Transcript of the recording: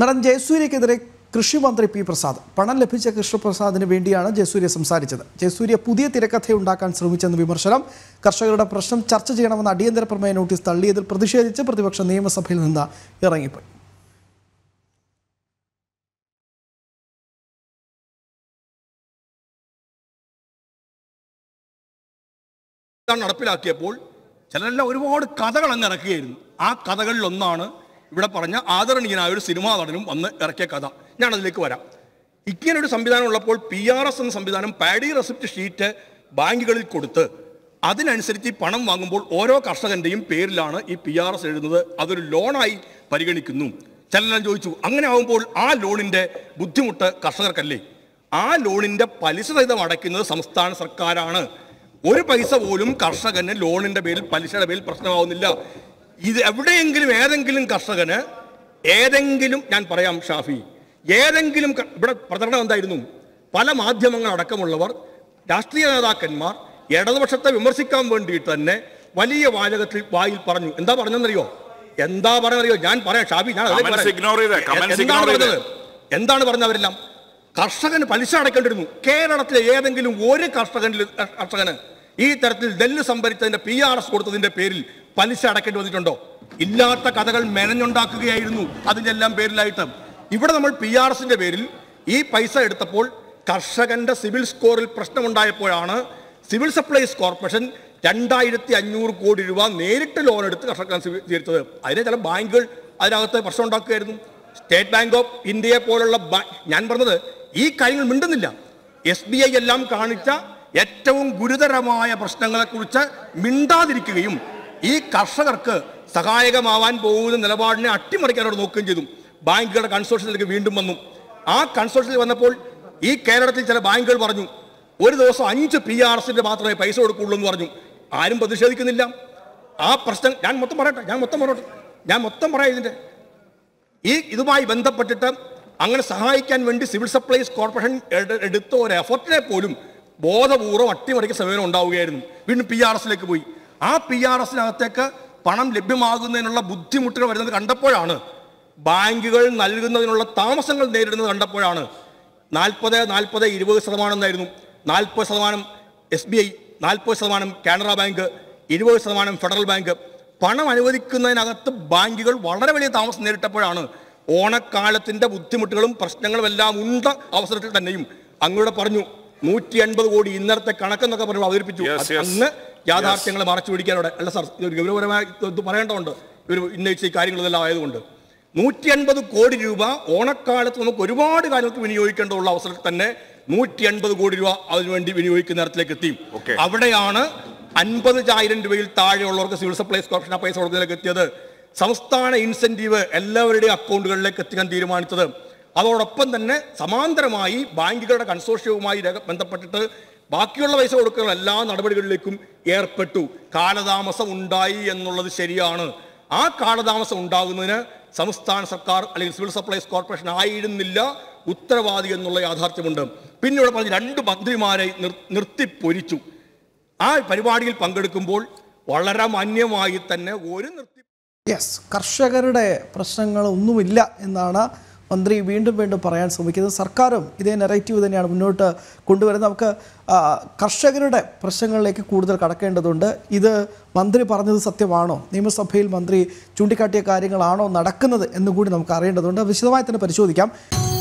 നടൻ ജയസൂര്യക്കെതിരെ കൃഷിമന്ത്രി പി പ്രസാദ് പണം ലഭിച്ച കൃഷ്ണപ്രസാദിന് വേണ്ടിയാണ് ജയസൂര്യ സംസാരിച്ചത് ജയസൂര്യ പുതിയ തിരക്കഥ ഉണ്ടാക്കാൻ ശ്രമിച്ചെന്ന വിമർശനം കർഷകരുടെ പ്രശ്നം ചർച്ച ചെയ്യണമെന്ന അടിയന്തര പ്രമേയ നോട്ടീസ് തള്ളിയതിൽ പ്രതിഷേധിച്ച് പ്രതിപക്ഷ നിയമസഭയിൽ നിന്ന് ഇറങ്ങിപ്പോയി നടപ്പിലാക്കിയപ്പോൾ ചിലരെല്ലാം ഒരുപാട് കഥകൾ അങ്ങ് ഇറക്കുകയായിരുന്നു ആ കഥകളിലൊന്നാണ് ഇവിടെ പറഞ്ഞ ആദരണീയനായ ഒരു സിനിമാ നടനും വന്ന് ഇറക്കിയ കഥ ഞാൻ അതിലേക്ക് വരാം ഇങ്ങനൊരു സംവിധാനം ഉള്ളപ്പോൾ പി ആർ എസ് എന്ന സംവിധാനം പാഡി റെസിപ്റ്റ് ഷീറ്റ് ബാങ്കുകളിൽ കൊടുത്ത് അതിനനുസരിച്ച് ഈ പണം വാങ്ങുമ്പോൾ ഓരോ കർഷകൻ്റെയും പേരിലാണ് ഈ പി ആർ എസ് എഴുതുന്നത് അതൊരു ലോണായി പരിഗണിക്കുന്നു ചിലരെല്ലാം ചോദിച്ചു അങ്ങനെ ആകുമ്പോൾ ആ ലോണിൻ്റെ ബുദ്ധിമുട്ട് കർഷകർക്കല്ലേ ആ ലോണിൻ്റെ പലിശ സഹിതം അടയ്ക്കുന്നത് സംസ്ഥാന സർക്കാരാണ് ഒരു പൈസ പോലും കർഷകന് ലോണിൻ്റെ പേരിൽ പലിശയുടെ പേരിൽ പ്രശ്നമാവുന്നില്ല ഇത് എവിടെയെങ്കിലും ഏതെങ്കിലും കർഷകന് ഏതെങ്കിലും ഞാൻ പറയാം ഷാഫി ഏതെങ്കിലും ഇവിടെ പ്രചരണം എന്തായിരുന്നു പല മാധ്യമങ്ങൾ അടക്കമുള്ളവർ രാഷ്ട്രീയ നേതാക്കന്മാർ ഇടതുപക്ഷത്തെ വിമർശിക്കാൻ വേണ്ടിയിട്ട് തന്നെ വലിയ വാചകത്തിൽ വായിൽ പറഞ്ഞു എന്താ പറഞ്ഞെന്നറിയോ എന്താ പറഞ്ഞറിയോ ഞാൻ പറയാം ഷാഫി ഞാൻ എന്താണ് പറഞ്ഞത് എന്താണ് പറഞ്ഞവരെല്ലാം കർഷകന് പലിശ അടക്കേണ്ടിരുന്നു കേരളത്തിലെ ഏതെങ്കിലും ഒരു കർഷകന് കർഷകന് ഈ തരത്തിൽ നെല്ല് സംഭരിച്ചതിന്റെ പി ആർ എസ് കൊടുത്തതിന്റെ പേരിൽ പലിശ അടക്കേണ്ടി വന്നിട്ടുണ്ടോ ഇല്ലാത്ത കഥകൾ മെനഞ്ഞുണ്ടാക്കുകയായിരുന്നു അതിൻ്റെ എല്ലാം പേരിലായിട്ട് ഇവിടെ നമ്മൾ പി ആർ എസിൻ്റെ പേരിൽ ഈ പൈസ എടുത്തപ്പോൾ കർഷകന്റെ സിവിൽ സ്കോറിൽ പ്രശ്നമുണ്ടായപ്പോഴാണ് സിവിൽ സപ്ലൈസ് കോർപ്പറേഷൻ രണ്ടായിരത്തി അഞ്ഞൂറ് കോടി രൂപ നേരിട്ട് ലോൺ എടുത്ത് കർഷകർ തീർത്തത് അതിനെ ചില ബാങ്കുകൾ അതിനകത്ത് പ്രശ്നം ഉണ്ടാക്കുകയായിരുന്നു സ്റ്റേറ്റ് ബാങ്ക് ഓഫ് ഇന്ത്യയെ പോലുള്ള ഞാൻ പറഞ്ഞത് ഈ കാര്യങ്ങൾ മിണ്ടുന്നില്ല എസ് ബി ഐ എല്ലാം കാണിച്ച ഏറ്റവും ഗുരുതരമായ പ്രശ്നങ്ങളെക്കുറിച്ച് മിണ്ടാതിരിക്കുകയും ഈ കർഷകർക്ക് സഹായകമാവാൻ പോകുന്ന നിലപാടിനെ അട്ടിമറിക്കാൻ അവർ നോക്കുകയും ചെയ്തു ബാങ്കുകളുടെ കൺസോർഷ്യത്തിലേക്ക് വീണ്ടും വന്നു ആ കൺസോർഷ്യത്തിൽ വന്നപ്പോൾ ഈ കേരളത്തിൽ ചില ബാങ്കുകൾ പറഞ്ഞു ഒരു ദിവസം അഞ്ച് പി ആർ എസിൻ്റെ മാത്രമേ പൈസ കൊടുക്കുള്ളൂ എന്ന് പറഞ്ഞു ആരും പ്രതിഷേധിക്കുന്നില്ല ആ പ്രശ്നം ഞാൻ മൊത്തം പറയട്ടെ ഞാൻ മൊത്തം പറയട്ടെ ഞാൻ മൊത്തം പറയാം ഇതിൻ്റെ ഈ ഇതുമായി ബന്ധപ്പെട്ടിട്ട് അങ്ങനെ സഹായിക്കാൻ വേണ്ടി സിവിൽ സപ്ലൈസ് കോർപ്പറേഷൻ എടുത്ത ഒരു എഫർട്ടിനെ പോലും ബോധപൂർവ്വം അട്ടിമറിക്കുന്ന സമീപനം ഉണ്ടാവുകയായിരുന്നു വീണ്ടും പി ആർ എസിലേക്ക് പോയി ആ പി ആർ എസിനകത്തേക്ക് പണം ലഭ്യമാകുന്നതിനുള്ള ബുദ്ധിമുട്ടുകൾ വരുന്നത് കണ്ടപ്പോഴാണ് ബാങ്കുകൾ നൽകുന്നതിനുള്ള താമസങ്ങൾ നേരിടുന്നത് കണ്ടപ്പോഴാണ് നാൽപ്പത് നാൽപ്പത് ഇരുപത് ശതമാനം എന്നായിരുന്നു നാൽപ്പത് ശതമാനം എസ് ബി ഐ നാൽപ്പത് ശതമാനം കാനറ ബാങ്ക് ഇരുപത് ശതമാനം ഫെഡറൽ ബാങ്ക് പണം അനുവദിക്കുന്നതിനകത്ത് ബാങ്കുകൾ വളരെ വലിയ താമസം നേരിട്ടപ്പോഴാണ് ഓണക്കാലത്തിൻ്റെ ബുദ്ധിമുട്ടുകളും പ്രശ്നങ്ങളും എല്ലാം ഉണ്ട അവസരത്തിൽ തന്നെയും അങ്ങോട്ട് പറഞ്ഞു നൂറ്റി അൻപത് കോടി ഇന്നലത്തെ കണക്കെന്നൊക്കെ പറഞ്ഞു അവതരിപ്പിച്ചു അന്ന് യാഥാർത്ഥ്യങ്ങൾ മറച്ചു പിടിക്കാനോടെ അല്ല സാർ ഇതൊരു ഗൗരവപരമായ പറയേണ്ടതുണ്ട് ഇവർ ഉന്നയിച്ച ഈ കാര്യങ്ങളിതെല്ലാം ആയതുകൊണ്ട് നൂറ്റി അൻപത് കോടി രൂപ ഓണക്കാലത്ത് നമുക്ക് ഒരുപാട് കാര്യങ്ങൾക്ക് വിനിയോഗിക്കേണ്ടതുള്ള അവസരത്തിൽ തന്നെ നൂറ്റി അൻപത് കോടി രൂപ അതിനുവേണ്ടി വിനിയോഗിക്കുന്ന നേരത്തിലേക്ക് എത്തി അവിടെയാണ് അൻപതിനായിരം രൂപയിൽ താഴെയുള്ളവർക്ക് സിവിൽ സപ്ലൈസ് കോർപ്പറേഷൻ പൈസ കൊടുക്കുന്നതിലേക്ക് എത്തിയത് സംസ്ഥാന ഇൻസെൻറ്റീവ് എല്ലാവരുടെയും അക്കൗണ്ടുകളിലേക്ക് എത്തിക്കാൻ തീരുമാനിച്ചത് അതോടൊപ്പം തന്നെ സമാന്തരമായി ബാങ്കുകളുടെ കൺസോർഷ്യവുമായി ബന്ധപ്പെട്ടിട്ട് ബാക്കിയുള്ള പൈസ കൊടുക്കുന്ന എല്ലാ നടപടികളിലേക്കും ഏർപ്പെട്ടു കാലതാമസം ഉണ്ടായി എന്നുള്ളത് ശരിയാണ് ആ കാലതാമസം ഉണ്ടാകുന്നതിന് സംസ്ഥാന സർക്കാർ അല്ലെങ്കിൽ സിവിൽ സപ്ലൈസ് കോർപ്പറേഷൻ ആയിരുന്നില്ല ഉത്തരവാദി എന്നുള്ള യാഥാർത്ഥ്യമുണ്ട് പിന്നീട് പറഞ്ഞ് രണ്ട് മന്ത്രിമാരെ നിർത്തിപ്പൊരിച്ചു ആ പരിപാടിയിൽ പങ്കെടുക്കുമ്പോൾ വളരെ മാന്യമായി തന്നെ ഒരു നിർത്തി യെസ് കർഷകരുടെ പ്രശ്നങ്ങൾ ഒന്നുമില്ല എന്നാണ് മന്ത്രി വീണ്ടും വീണ്ടും പറയാൻ ശ്രമിക്കുന്നത് സർക്കാരും ഇതേ നെറേറ്റീവ് തന്നെയാണ് മുന്നോട്ട് കൊണ്ടുവരുന്നത് നമുക്ക് കർഷകരുടെ പ്രശ്നങ്ങളിലേക്ക് കൂടുതൽ കടക്കേണ്ടതുണ്ട് ഇത് മന്ത്രി പറഞ്ഞത് സത്യമാണോ നിയമസഭയിൽ മന്ത്രി ചൂണ്ടിക്കാട്ടിയ കാര്യങ്ങളാണോ നടക്കുന്നത് എന്നുകൂടി നമുക്ക് അറിയേണ്ടതുണ്ട് വിശദമായി തന്നെ പരിശോധിക്കാം